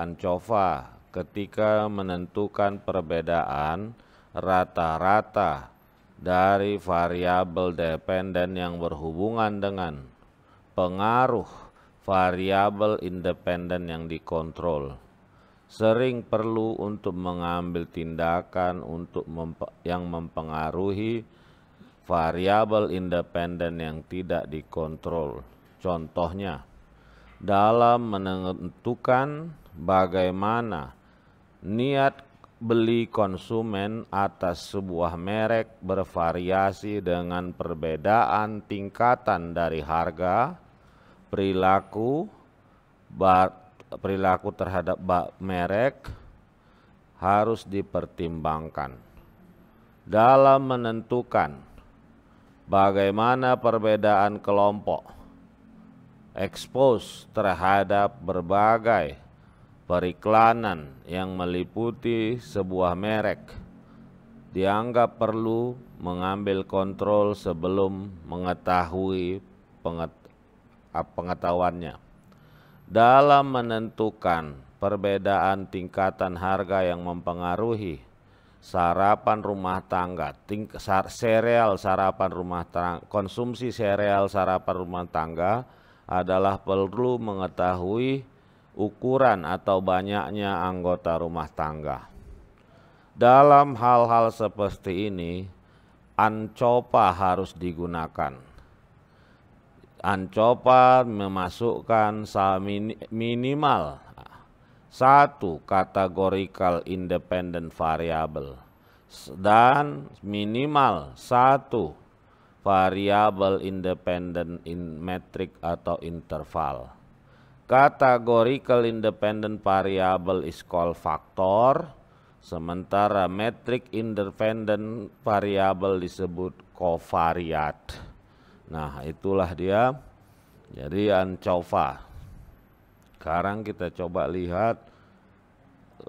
ancova ketika menentukan perbedaan rata-rata dari variabel dependen yang berhubungan dengan pengaruh variabel independen yang dikontrol sering perlu untuk mengambil tindakan untuk mempe yang mempengaruhi variabel independen yang tidak dikontrol. Contohnya, dalam menentukan bagaimana niat beli konsumen atas sebuah merek bervariasi dengan perbedaan tingkatan dari harga, perilaku, bar, perilaku terhadap merek harus dipertimbangkan dalam menentukan bagaimana perbedaan kelompok ekspos terhadap berbagai periklanan yang meliputi sebuah merek dianggap perlu mengambil kontrol sebelum mengetahui pengetahuannya dalam menentukan perbedaan tingkatan harga yang mempengaruhi sarapan rumah tangga, ting, sar, sereal sarapan rumah tangga, konsumsi sereal sarapan rumah tangga adalah perlu mengetahui ukuran atau banyaknya anggota rumah tangga. Dalam hal-hal seperti ini, ancopa harus digunakan. Ancopa memasukkan minimal satu kategorikal independent variable dan minimal satu variable independent in metric atau interval Categorical independent variable is called factor, sementara metric independent variable disebut covariat. Nah, itulah dia. Jadi ancova. Sekarang kita coba lihat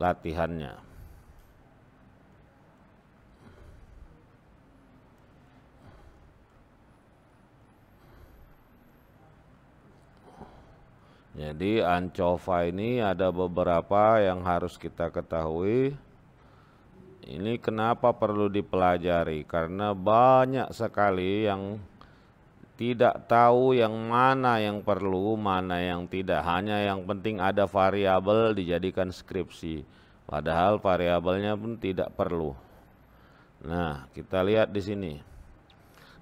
latihannya. Jadi ancova ini ada beberapa yang harus kita ketahui. Ini kenapa perlu dipelajari? Karena banyak sekali yang tidak tahu yang mana yang perlu, mana yang tidak. Hanya yang penting ada variabel dijadikan skripsi. Padahal variabelnya pun tidak perlu. Nah, kita lihat di sini.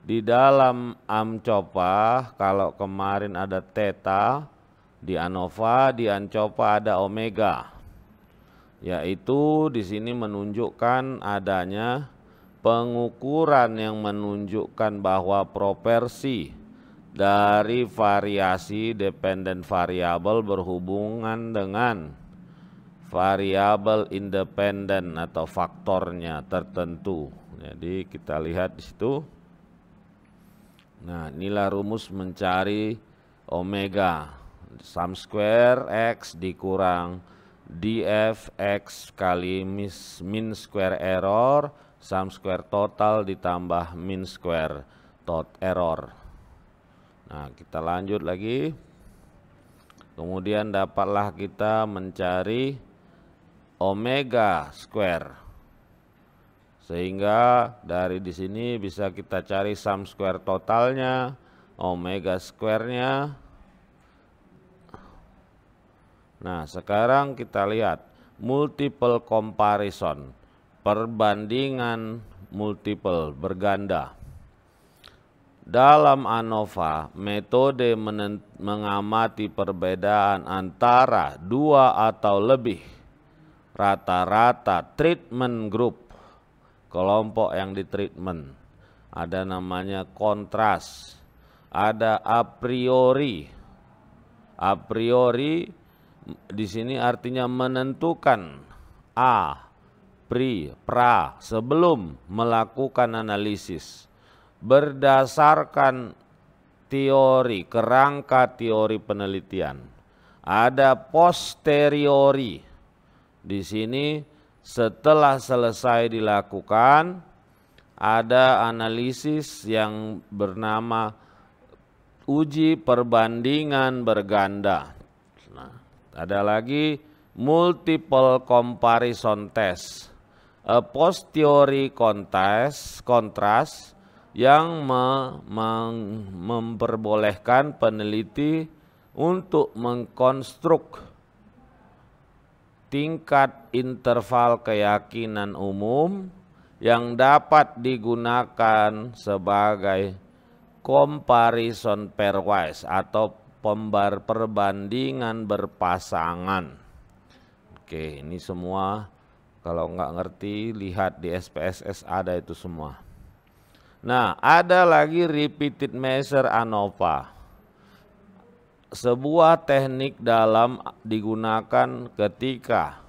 Di dalam amcopa kalau kemarin ada teta. Di ANOVA, di ANCOPA ada omega, yaitu di sini menunjukkan adanya pengukuran yang menunjukkan bahwa proporsi dari variasi dependent variabel berhubungan dengan variabel independen atau faktornya tertentu. Jadi kita lihat di situ. Nah, inilah rumus mencari omega sum square x dikurang df x kali mis, min square error sum square total ditambah min square tot error nah kita lanjut lagi kemudian dapatlah kita mencari omega square sehingga dari di sini bisa kita cari sum square totalnya omega square-nya Nah, sekarang kita lihat multiple comparison, perbandingan multiple berganda. Dalam ANOVA, metode mengamati perbedaan antara dua atau lebih rata-rata treatment group, kelompok yang ditreatment. Ada namanya kontras, ada a priori. A priori di sini artinya menentukan a pri pra sebelum melakukan analisis berdasarkan teori kerangka teori penelitian ada posteriori di sini setelah selesai dilakukan ada analisis yang bernama uji perbandingan berganda. Nah, ada lagi multiple comparison test. A posteriori contrast, kontras yang me, memperbolehkan peneliti untuk mengkonstruk tingkat interval keyakinan umum yang dapat digunakan sebagai comparison pairwise atau pembar perbandingan berpasangan. Oke, ini semua kalau nggak ngerti lihat di SPSS ada itu semua. Nah, ada lagi repeated measure ANOVA. Sebuah teknik dalam digunakan ketika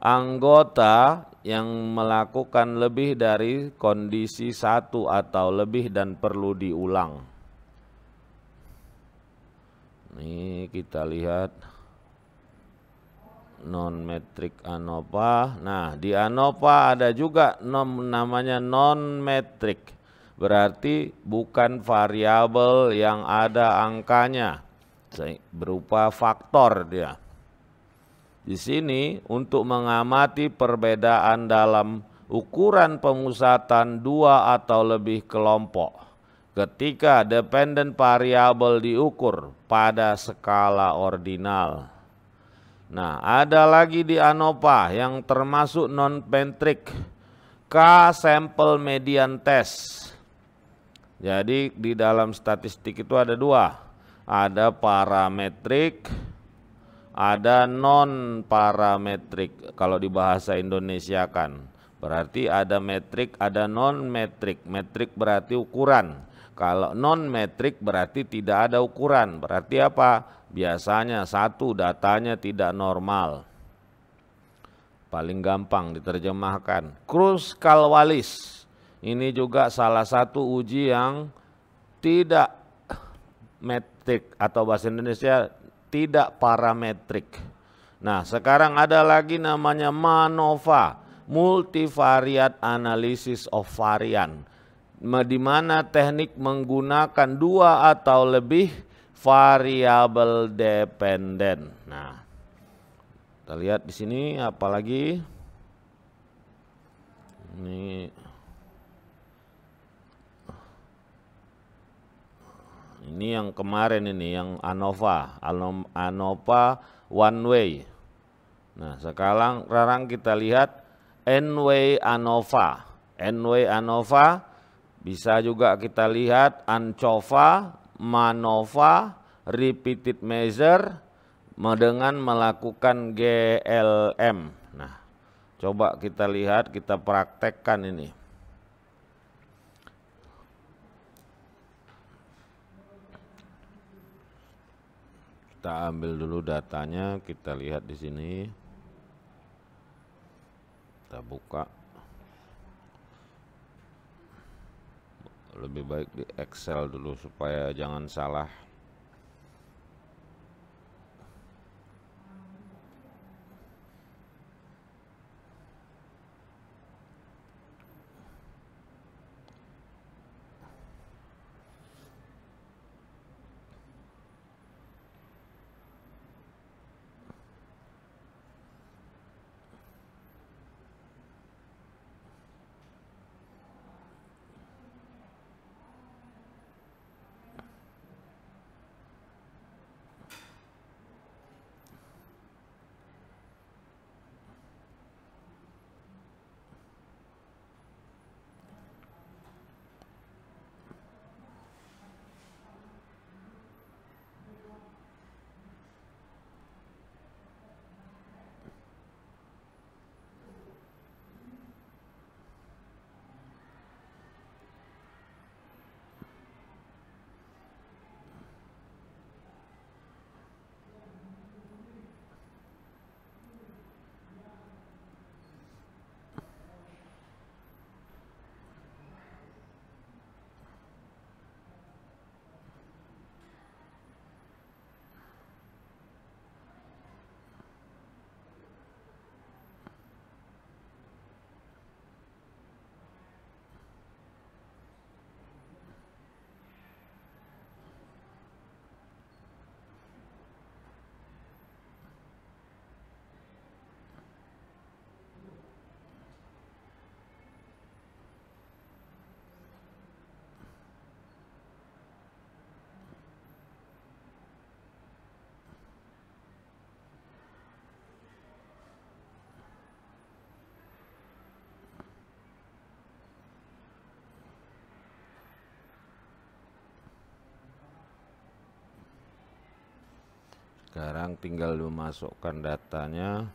anggota yang melakukan lebih dari kondisi satu atau lebih dan perlu diulang. Nih kita lihat non metric ANOPA. Nah, di ANOPA ada juga nom, namanya non metric. Berarti bukan variabel yang ada angkanya berupa faktor dia. Di sini untuk mengamati perbedaan dalam ukuran pemusatan dua atau lebih kelompok ketika dependent variable diukur pada skala ordinal. Nah, ada lagi di ANOVA yang termasuk non pentrik K sample median test. Jadi di dalam statistik itu ada dua, ada parametrik, ada non parametrik kalau di bahasa Indonesia kan. Berarti ada metrik, ada non metrik. Metrik berarti ukuran. Kalau non metrik berarti tidak ada ukuran. Berarti apa? Biasanya satu datanya tidak normal. Paling gampang diterjemahkan. Cruz Kalwalis. Ini juga salah satu uji yang tidak metrik atau bahasa Indonesia tidak parametrik. Nah, sekarang ada lagi namanya MANOVA, Multivariate Analysis of Variant di mana teknik menggunakan dua atau lebih variabel dependen. Nah, kita lihat di sini apalagi ini ini yang kemarin ini yang ANOVA, ANOVA one way. Nah, sekarang sekarang kita lihat N-way ANOVA. N-way ANOVA bisa juga kita lihat ANCOVA, MANOVA, repeated measure dengan melakukan GLM. Nah, coba kita lihat, kita praktekkan ini. Kita ambil dulu datanya, kita lihat di sini. Kita buka. lebih baik di Excel dulu supaya jangan salah sekarang tinggal dimasukkan datanya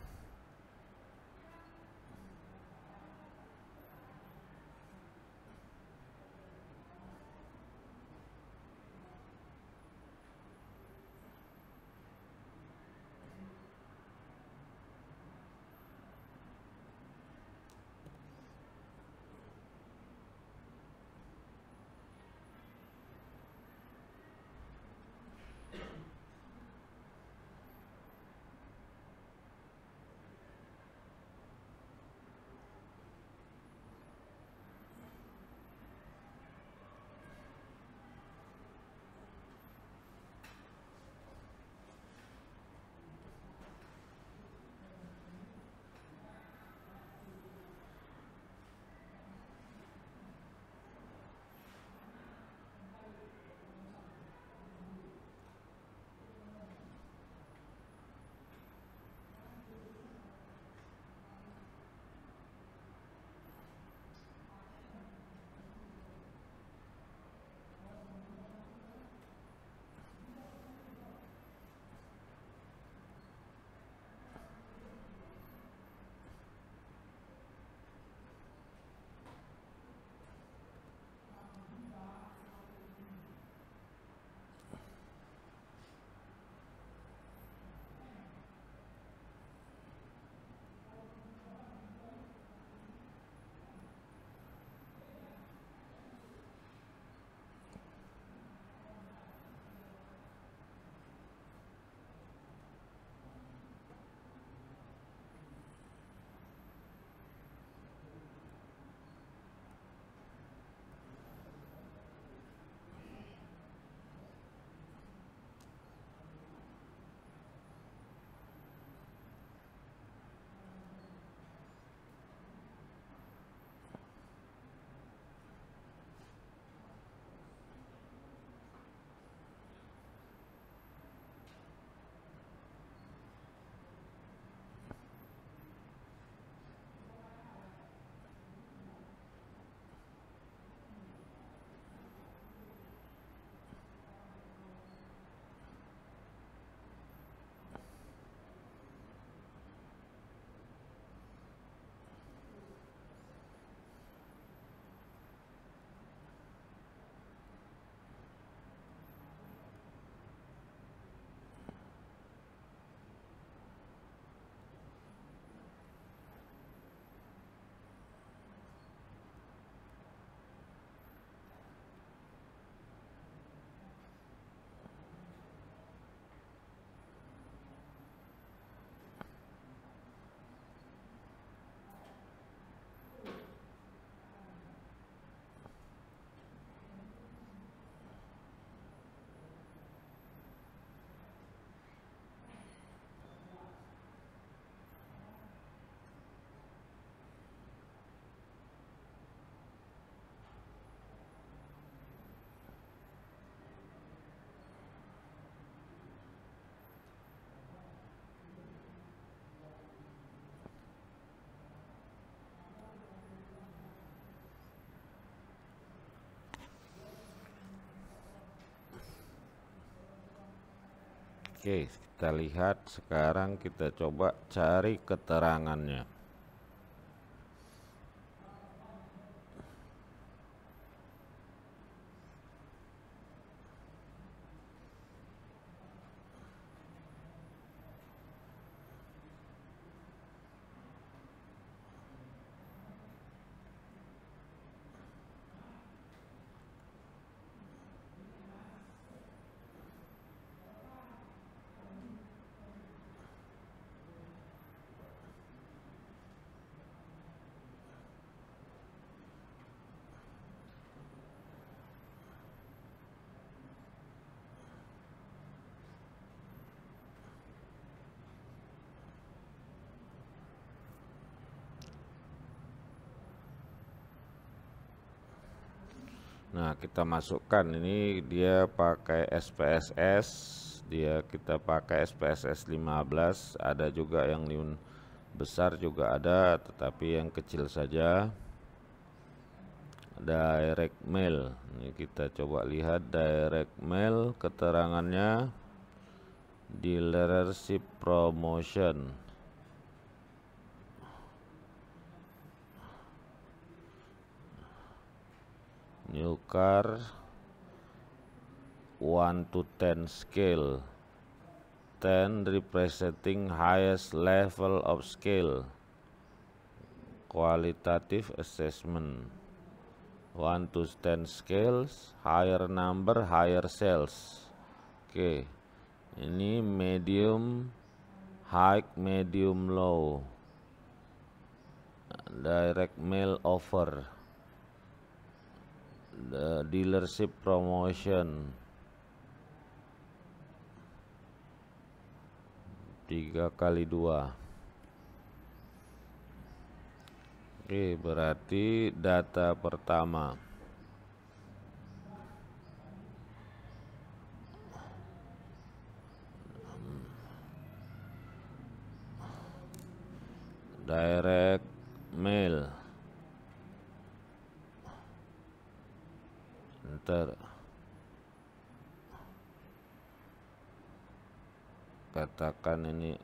Oke, kita lihat sekarang kita coba cari keterangannya. kita masukkan ini dia pakai SPSS dia kita pakai SPSS 15 ada juga yang besar juga ada tetapi yang kecil saja direct mail ini kita coba lihat direct mail keterangannya dealership promotion new car 1 to ten scale ten representing highest level of skill qualitative assessment one to ten scales higher number higher sales oke okay. ini medium high medium low direct mail offer The dealership promotion tiga kali dua Oke berarti data pertama direct mail filter katakan ini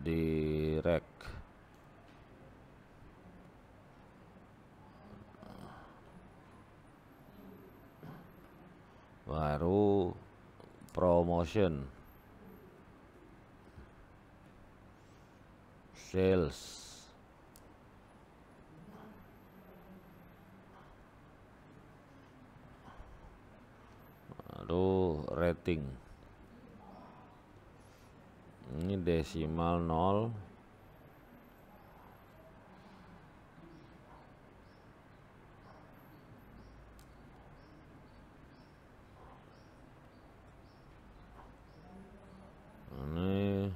direct baru promotion sales lalu rating ini desimal 0 ini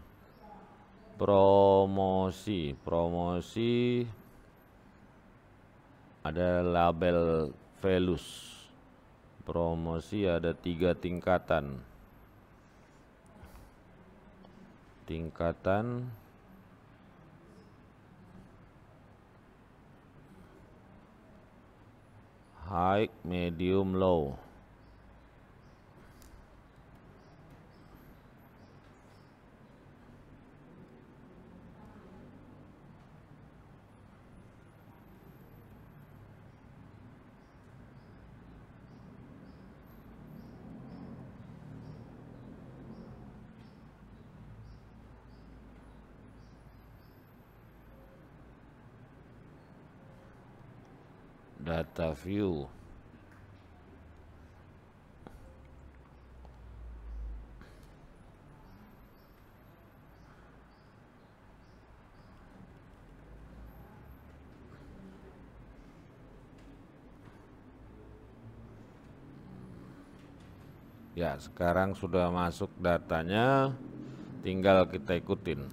promosi promosi ada label velus promosi ada tiga tingkatan tingkatan high medium low data view Ya, sekarang sudah masuk datanya, tinggal kita ikutin.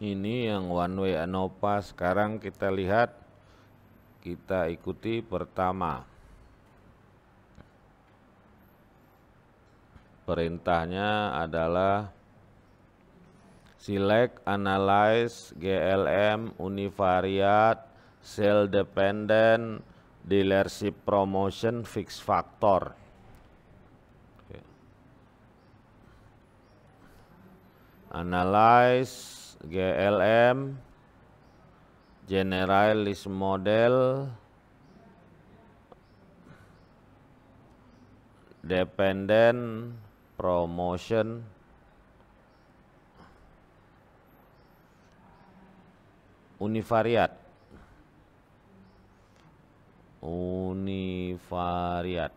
ini yang one way Anova sekarang kita lihat kita ikuti pertama perintahnya adalah select analyze GLM univariate cell dependent dealership promotion fix factor analyze GLM generalis Model Dependent Promotion Univariat Univariat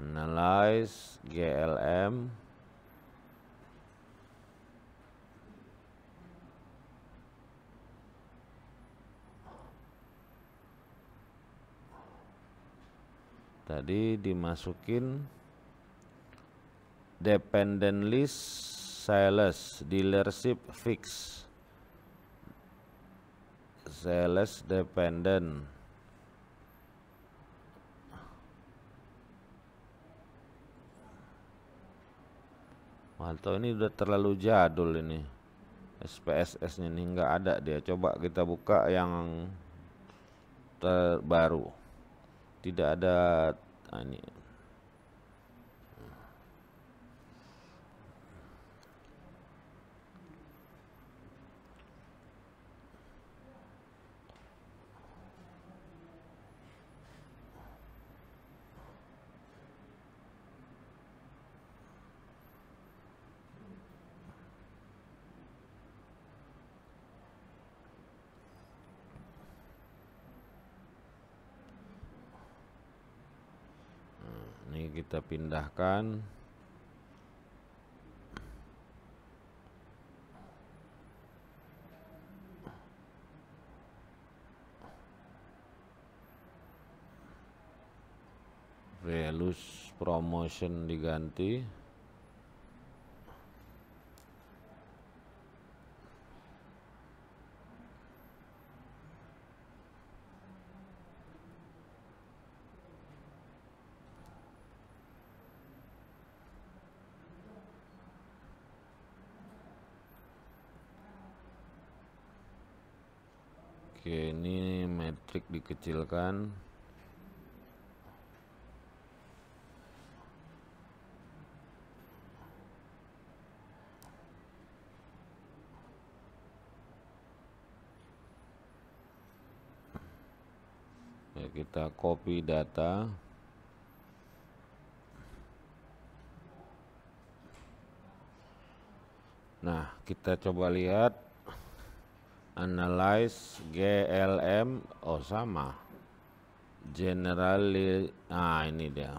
analyze GLM tadi dimasukin dependent list sales dealership fix sales dependent Malto ini udah terlalu jadul ini SPSS ini nggak ada dia coba kita buka yang terbaru tidak ada nah ini kita pindahkan Relus promotion diganti dikecilkan ya kita copy data nah kita coba lihat analyze GLM oh sama generally ah ini dia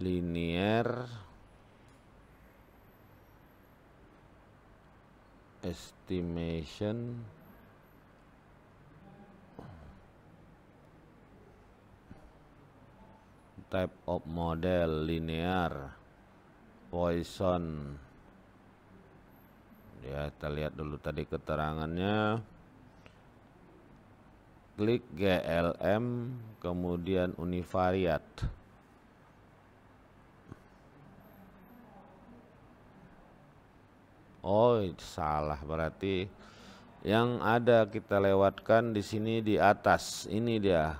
linear estimation type of model linear Poisson ya kita lihat dulu tadi keterangannya klik GLM kemudian univariat Oh salah berarti yang ada kita lewatkan di sini di atas ini dia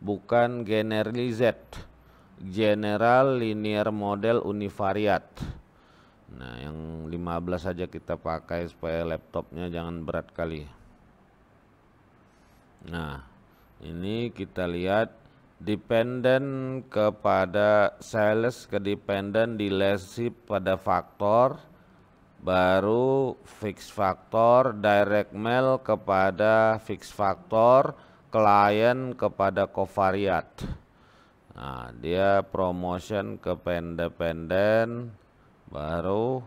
bukan generalized general linear model univariate. Nah, yang 15 saja kita pakai supaya laptopnya jangan berat kali. Nah, ini kita lihat dependent kepada sales kedependent di lesip pada faktor baru fix faktor direct mail kepada fix faktor klien kepada covariat nah dia promotion ke pendependen baru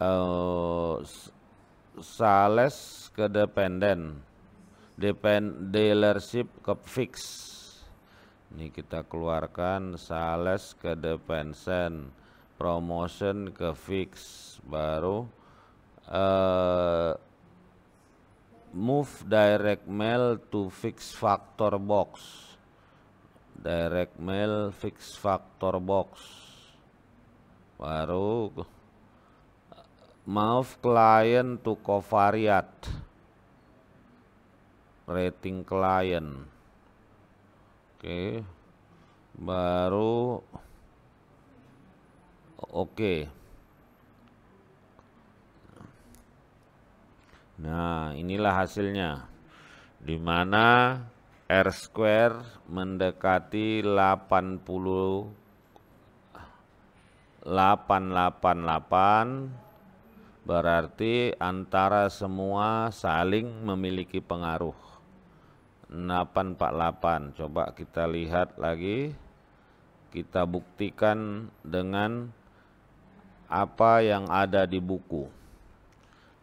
uh, sales ke dependen depend dealership ke fix ini kita keluarkan sales ke dependen, promotion ke fix baru uh, move direct mail to fix factor box direct mail fix factor box baru maaf klien to covariat rating klien, oke okay. baru oke okay. nah inilah hasilnya di mana R square mendekati 80 888 berarti antara semua saling memiliki pengaruh 848 coba kita lihat lagi kita buktikan dengan apa yang ada di buku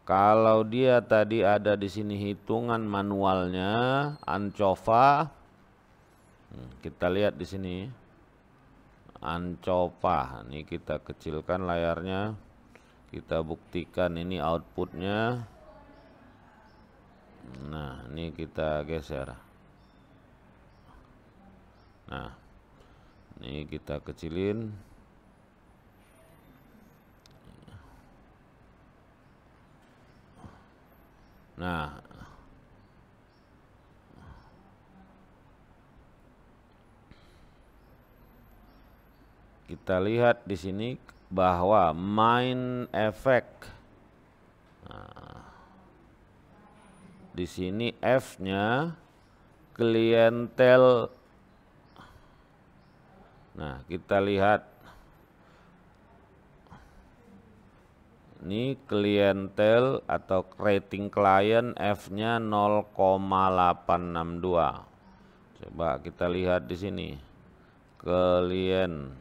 kalau dia tadi ada di sini hitungan manualnya ancova hmm, kita lihat di sini ancopa ini kita kecilkan layarnya kita buktikan ini outputnya nah ini kita geser nah ini kita kecilin nah kita lihat di sini bahwa main efek nah, di sini F-nya klientel Nah, kita lihat ini klientel atau rating klien F-nya 0,862. Coba kita lihat di sini. Klien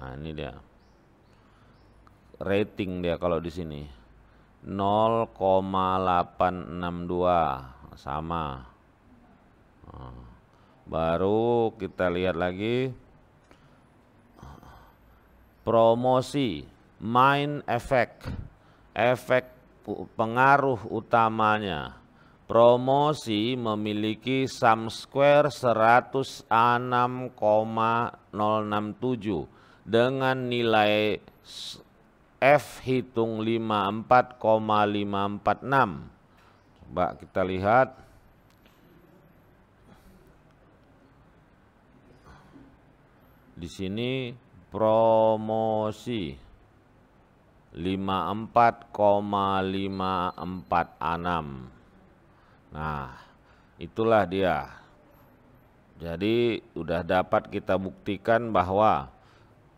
Nah, ini dia. Rating dia kalau di sini 0,862 sama. Nah, baru kita lihat lagi promosi, main efek, efek pengaruh utamanya. Promosi memiliki sum square 106,067 dengan nilai F hitung 54,546. Coba kita lihat. Di sini promosi 54,546. Nah, itulah dia. Jadi sudah dapat kita buktikan bahwa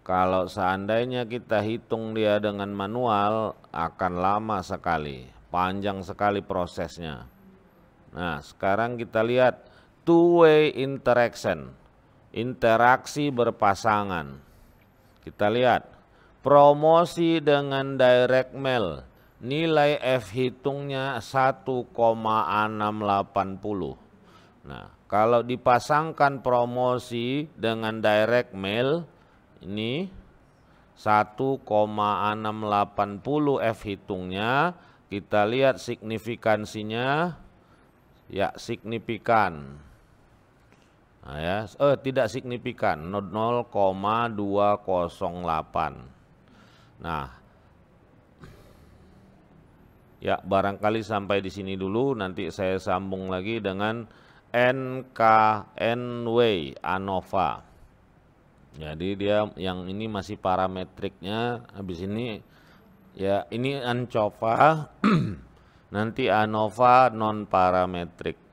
kalau seandainya kita hitung dia dengan manual akan lama sekali, panjang sekali prosesnya. Nah, sekarang kita lihat two way interaction, interaksi berpasangan. Kita lihat promosi dengan direct mail, nilai F hitungnya 1,680. Nah, kalau dipasangkan promosi dengan direct mail ini 1,680 F hitungnya kita lihat signifikansinya ya signifikan nah, ya eh tidak signifikan 0,208 nah ya barangkali sampai di sini dulu nanti saya sambung lagi dengan NKNW ANOVA jadi dia yang ini masih parametriknya habis ini ya ini ancova nanti anova non parametrik.